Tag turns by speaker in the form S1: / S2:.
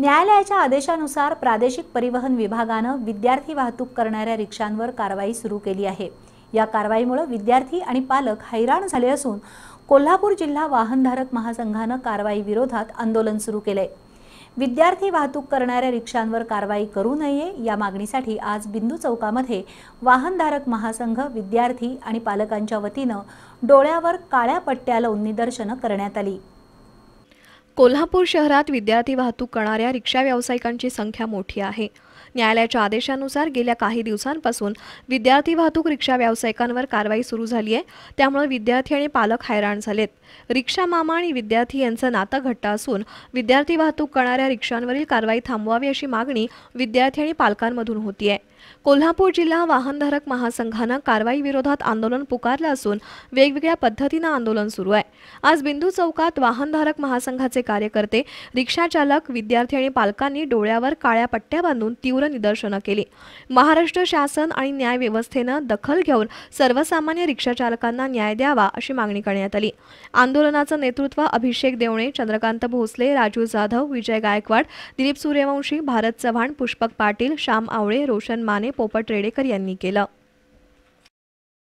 S1: न्यायालयाच्या आदेशानुसार प्रादेशिक परिवहन विभागानं विद्यार्थी वाहतूक करणाऱ्या रिक्षांवर कारवाई सुरू केली आहे या कारवाईमुळे विद्यार्थी आणि पालक हैराण झाले असून कोल्हापूर जिल्हा वाहनधारक महासंघानं कारवाई विरोधात आंदोलन सुरू केलंय विद्यार्थी वाहतूक करणाऱ्या रिक्षांवर कारवाई करू नये या मागणीसाठी आज बिंदू चौकामध्ये वाहनधारक महासंघ विद्यार्थी आणि पालकांच्या वतीनं डोळ्यावर काळ्या पट्ट्या लावून निदर्शनं करण्यात आली कोल्हापूर शहरात
S2: विद्यार्थी वाहतूक करणाऱ्या रिक्षा व्यावसायिकांची संख्या मोठी आहे न्यायालयाच्या आदेशानुसार गेल्या काही दिवसांपासून विद्यार्थी वाहतूक रिक्षा व्यावसायिकांवर कारवाई सुरू झाली आहे त्यामुळे विद्यार्थी आणि पालक हैराण झालेत रिक्षा मामा आणि विद्यार्थी यांचं नातं घट्ट असून विद्यार्थी वाहतूक करणाऱ्या रिक्षांवरील कारवाई थांबवावी अशी मागणी विद्यार्थी आणि पालकांमधून होती आहे कोल्हापूर जिल्हा वाहनधारक महासंघानं कारवाई विरोधात आंदोलन पुकारलं असून वेगवेगळ्या पद्धतीनं आंदोलन सुरू आहे आज बिंदू चौकात वाहनधारक महासंघाचे कार्यकर्ते रिक्षाचालक विद्यार्थी आणि पालकांनी डोळ्यावर काळ्या पट्ट्या बांधून तीव्र निदर्शनं केली महाराष्ट्र शासन आणि न्याय व्यवस्थेनं दखल घेऊन सर्वसामान्य रिक्षाचालकांना न्याय द्यावा अशी मागणी करण्यात आली आंदोलनाचं नेतृत्व अभिषेक देवणे चंद्रकांत भोसले राजू जाधव विजय गायकवाड दिलीप सूर्यवंशी भारत चव्हाण पुष्पक पाटील श्याम आवळे रोशन माने पोपट रेडेकर यांनी केलं